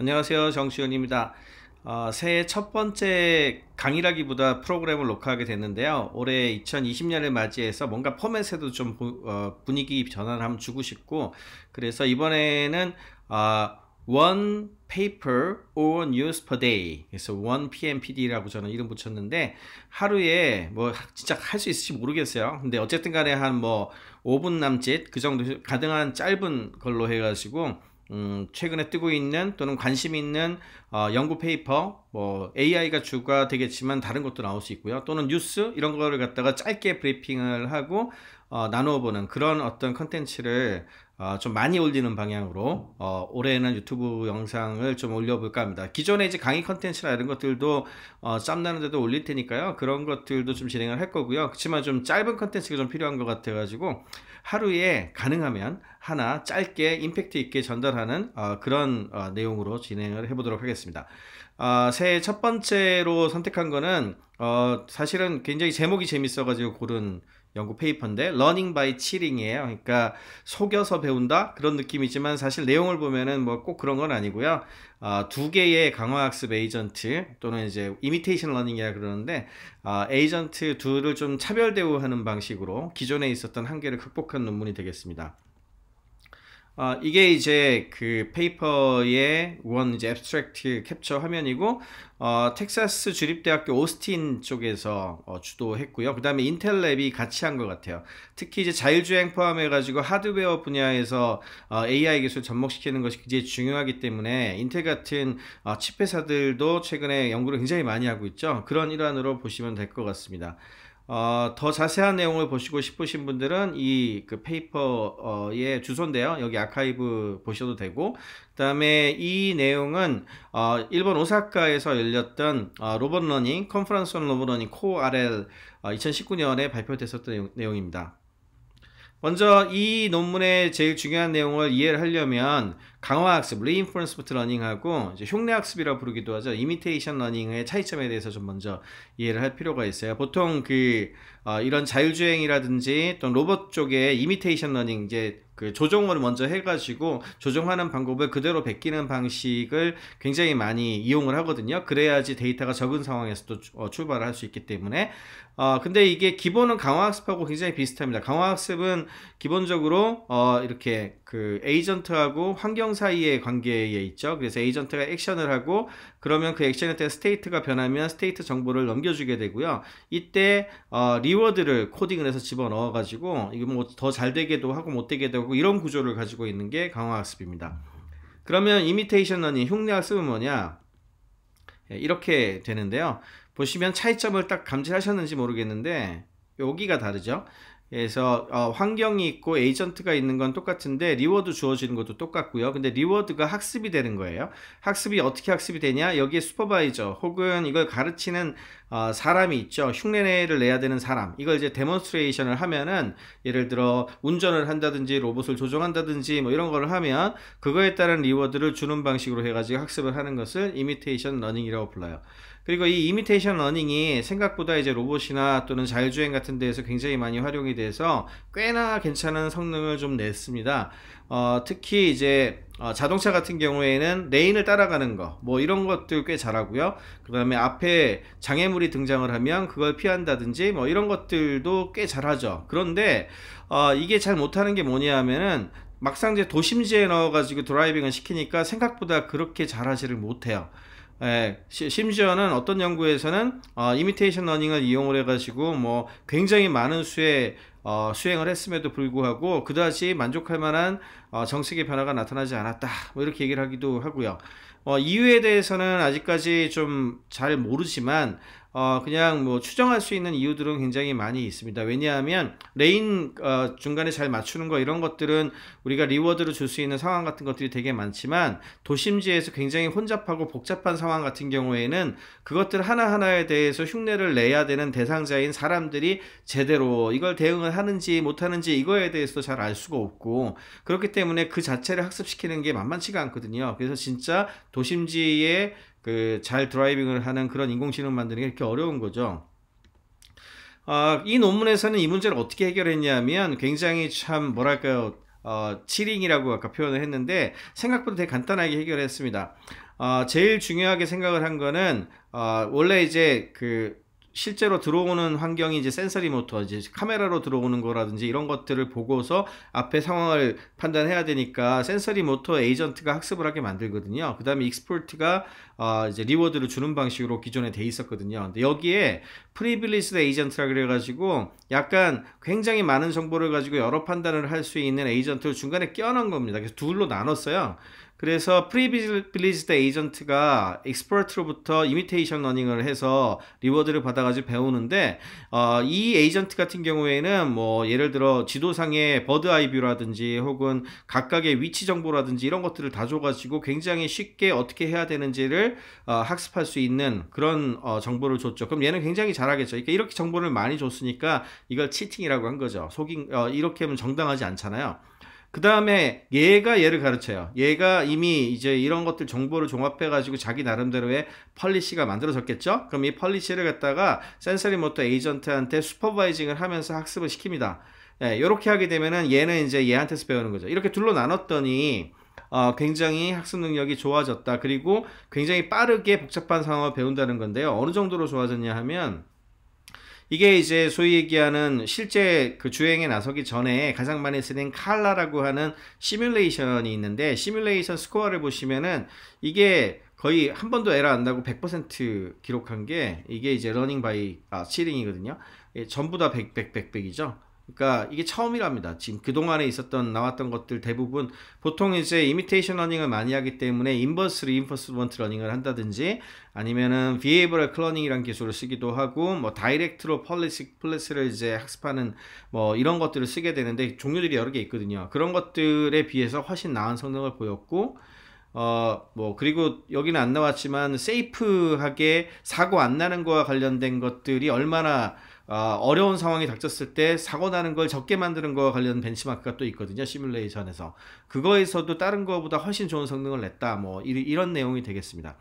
안녕하세요 정시윤입니다 어, 새해 첫 번째 강의라기보다 프로그램을 녹화하게 됐는데요 올해 2020년을 맞이해서 뭔가 포맷에도 좀 부, 어, 분위기 변화를 한번 주고 싶고 그래서 이번에는 어, one paper or news per day 그래서 one PMPD라고 저는 이름 붙였는데 하루에 뭐 진짜 할 수 있을지 모르겠어요 근데 어쨌든 간에 한 뭐 5분 남짓 그 정도 가능한 짧은 걸로 해가지고 음, 최근에 뜨고 있는 또는 관심 있는 어, 연구 페이퍼, 뭐 AI가 주가 되겠지만 다른 것도 나올 수 있고요. 또는 뉴스 이런 거를 갖다가 짧게 브리핑을 하고 어, 나누어보는 그런 어떤 컨텐츠를 어, 좀 많이 올리는 방향으로 어, 올해는 유튜브 영상을 좀 올려볼까 합니다. 기존에 이제 강의 컨텐츠나 이런 것들도 어, 짬나는 데도 올릴 테니까요. 그런 것들도 좀 진행을 할 거고요. 그렇지만 좀 짧은 컨텐츠가 좀 필요한 것 같아가지고 하루에 가능하면 하나 짧게 임팩트 있게 전달하는 어, 그런 어, 내용으로 진행을 해보도록 하겠습니다. 어, 새해 첫 번째로 선택한 거는 어, 사실은 굉장히 제목이 재밌어가지고 고른 연구 페이퍼인데 러닝 바이 치링이에요. 그러니까 속여서 배운다 그런 느낌이지만 사실 내용을 보면은 뭐 꼭 그런 건 아니고요. 아, 두 개의 강화학습 에이전트 또는 이제 이미테이션 러닝이라 그러는데 아, 에이전트 둘을 좀 차별 대우하는 방식으로 기존에 있었던 한계를 극복한 논문이 되겠습니다. 어, 이게 이제 그 페이퍼의 원 이제 앱스트랙트 캡처 화면이고 어, 텍사스 주립대학교 오스틴 쪽에서 어, 주도했고요. 그 다음에 인텔랩이 같이 한 것 같아요. 특히 이제 자율주행 포함해가지고 하드웨어 분야에서 어, AI 기술 접목시키는 것이 굉장히 중요하기 때문에 인텔 같은 어, 칩 회사들도 최근에 연구를 굉장히 많이 하고 있죠. 그런 일환으로 보시면 될 것 같습니다. 어, 더 자세한 내용을 보시고 싶으신 분들은 이그 페이퍼의 주소인데요. 여기 아카이브 보셔도 되고, 그 다음에 이 내용은 어, 일본 오사카에서 열렸던 어, 로봇 러닝, 컨퍼런스 온 로봇 러닝 코 RL 2019년에 발표됐었던 내용, 입니다 먼저 이 논문의 제일 중요한 내용을 이해를 하려면 강화 학습, 레인 i n f o r c e 하고 이제 흉내 학습이라 부르기도 하죠. 이미테이션 러닝의 차이점에 대해서 좀 먼저 이해를 할 필요가 있어요. 보통 그 어, 이런 자율주행이라든지 또 로봇 쪽에 이미테이션 러닝 이제 그 조정을 먼저 해가지고 조정하는 방법을 그대로 베끼는 방식을 굉장히 많이 이용을 하거든요. 그래야지 데이터가 적은 상황에서도 어, 출발을 할 수 있기 때문에 어, 근데 이게 기본은 강화학습하고 굉장히 비슷합니다. 강화학습은 기본적으로 어, 이렇게 그 에이전트하고 환경 명 사이의 관계에 있죠. 그래서 에이전트가 액션을 하고 그러면 그 액션에 대한 스테이트가 변하면 스테이트 정보를 넘겨주게 되고요. 이때 어, 리워드를 코딩을 해서 집어넣어 가지고 이거 뭐 더잘 되게도 하고 못 되게도 하고 이런 구조를 가지고 있는 게 강화 학습입니다. 그러면 이미테이션 러닝 흉내 학습은 뭐냐? 예, 이렇게 되는데요. 보시면 차이점을 딱 감지하셨는지 모르겠는데 여기가 다르죠. 그래서 어, 환경이 있고 에이전트가 있는 건 똑같은데 리워드 주어지는 것도 똑같고요. 근데 리워드가 학습이 되는 거예요. 학습이 어떻게 학습이 되냐? 여기에 슈퍼바이저 혹은 이걸 가르치는 어, 사람이 있죠. 흉내를 내 내야 되는 사람. 이걸 이제 데몬스트레이션을 하면은 예를 들어 운전을 한다든지 로봇을 조종한다든지 뭐 이런 거를 하면 그거에 따른 리워드를 주는 방식으로 해가지고 학습을 하는 것을 이미테이션 러닝이라고 불러요. 그리고 이 이미테이션 러닝이 생각보다 이제 로봇이나 또는 자율주행 같은 데에서 굉장히 많이 활용이 돼서 꽤나 괜찮은 성능을 좀 냈습니다. 어, 특히 이제 어, 자동차 같은 경우에는 레인을 따라가는 거뭐 이런 것들 꽤 잘하고요 그 다음에 앞에 장애물이 등장을 하면 그걸 피한다든지 뭐 이런 것들도 꽤 잘하죠 그런데 어, 이게 잘 못하는 게 뭐냐 하면은 막상 이제 도심지에 넣어가지고 드라이빙을 시키니까 생각보다 그렇게 잘하지를 못해요 예, 시, 심지어는 어떤 연구에서는 어, 이미테이션 러닝을 이용을 해가지고 뭐 굉장히 많은 수의 어, 수행을 했음에도 불구하고 그다지 만족할 만한 어, 정책의 변화가 나타나지 않았다 뭐 이렇게 얘기를 하기도 하고요. 어, 이유에 대해서는 아직까지 좀 잘 모르지만 어, 그냥 뭐 추정할 수 있는 이유들은 굉장히 많이 있습니다. 왜냐하면 레인 어, 중간에 잘 맞추는 거 이런 것들은 우리가 리워드를 줄 수 있는 상황 같은 것들이 되게 많지만 도심지에서 굉장히 혼잡하고 복잡한 상황 같은 경우에는 그것들 하나하나에 대해서 흉내를 내야 되는 대상자인 사람들이 제대로 이걸 대응을 하는지 못하는지 이거에 대해서도 잘 알 수가 없고 그렇기 때문에 그 자체를 학습시키는 게 만만치가 않거든요. 그래서 진짜 도심지에 그잘 드라이빙을 하는 그런 인공지능 만드는 게 이렇게 어려운 거죠. 어, 이 논문에서는 이 문제를 어떻게 해결했냐면 굉장히 참 뭐랄까요 어, 치링이라고 아까 표현을 했는데 생각보다 되게 간단하게 해결했습니다. 어, 제일 중요하게 생각을 한 거는 아, 원래 이제 그 실제로 들어오는 환경이 이제 센서리 모터, 이제 카메라로 들어오는 거라든지 이런 것들을 보고서 앞에 상황을 판단해야 되니까 센서리 모터 에이전트가 학습을 하게 만들거든요. 그 다음에 익스포트가 어, 이제 리워드를 주는 방식으로 기존에 돼 있었거든요. 근데 여기에 프리빌리스 에이전트라 그래가지고 약간 굉장히 많은 정보를 가지고 여러 판단을 할 수 있는 에이전트를 중간에 껴넣은 겁니다. 그래서 둘로 나눴어요. 그래서 프리빌리지드 에이전트가 익스퍼트로부터 이미테이션 러닝을 해서 리워드를 받아가지고 배우는데 어, 이 에이전트 같은 경우에는 뭐 예를 들어 지도상의 버드 아이뷰라든지 혹은 각각의 위치 정보라든지 이런 것들을 다 줘가지고 굉장히 쉽게 어떻게 해야 되는지를 어, 학습할 수 있는 그런 어, 정보를 줬죠. 그럼 얘는 굉장히 잘하겠죠. 그러니까 이렇게 정보를 많이 줬으니까 이걸 치팅이라고 한 거죠. 속인 어, 이렇게 하면 정당하지 않잖아요. 그 다음에 얘가 얘를 가르쳐요. 얘가 이미 이제 이런 것들 정보를 종합해가지고 자기 나름대로의 펄리시가 만들어졌겠죠? 그럼 이 펄리시를 갖다가 센서리 모터 에이전트한테 슈퍼바이징을 하면서 학습을 시킵니다. 예, 이렇게 하게 되면은 얘는 이제 얘한테서 배우는 거죠. 이렇게 둘로 나눴더니 어, 굉장히 학습 능력이 좋아졌다. 그리고 굉장히 빠르게 복잡한 상황을 배운다는 건데요. 어느 정도로 좋아졌냐 하면 이게 이제 소위 얘기하는 실제 그 주행에 나서기 전에 가장 많이 쓰는 칼라라고 하는 시뮬레이션이 있는데 시뮬레이션 스코어를 보시면은 이게 거의 한 번도 에러 안 나고 100% 기록한 게 이게 이제 러닝 바이 아 치링이거든요. 전부 다 100, 100, 100, 100이죠. 그러니까 이게 처음이랍니다. 지금 그동안에 있었던 나왔던 것들 대부분 보통 이제 이미테이션 러닝을 많이 하기 때문에 인버스 리인포스먼트 러닝을 한다든지 아니면은 비헤이버럴 클러닝이란 기술을 쓰기도 하고 뭐 다이렉트로 폴리식 플래스를 이제 학습하는 뭐 이런 것들을 쓰게 되는데 종류들이 여러 개 있거든요. 그런 것들에 비해서 훨씬 나은 성능을 보였고 어, 뭐, 그리고 여기는 안 나왔지만, 세이프하게 사고 안 나는 거와 관련된 것들이 얼마나 어, 어려운 상황이 닥쳤을 때 사고 나는 걸 적게 만드는 거와 관련 된 벤치마크가 또 있거든요. 시뮬레이션에서. 그거에서도 다른 거보다 훨씬 좋은 성능을 냈다. 뭐, 이, 이런 내용이 되겠습니다.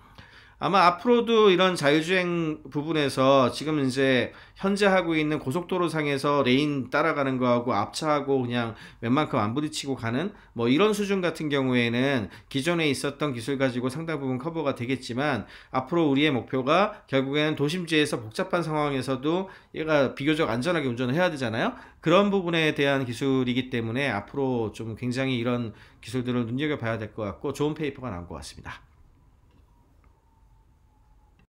아마 앞으로도 이런 자율주행 부분에서 지금 이제 현재 하고 있는 고속도로 상에서 레인 따라가는 거하고 앞차하고 그냥 웬만큼 안 부딪히고 가는 뭐 이런 수준 같은 경우에는 기존에 있었던 기술 가지고 상당 부분 커버가 되겠지만 앞으로 우리의 목표가 결국에는 도심지에서 복잡한 상황에서도 얘가 비교적 안전하게 운전을 해야 되잖아요. 그런 부분에 대한 기술이기 때문에 앞으로 좀 굉장히 이런 기술들을 눈여겨봐야 될 것 같고 좋은 페이퍼가 나온 것 같습니다.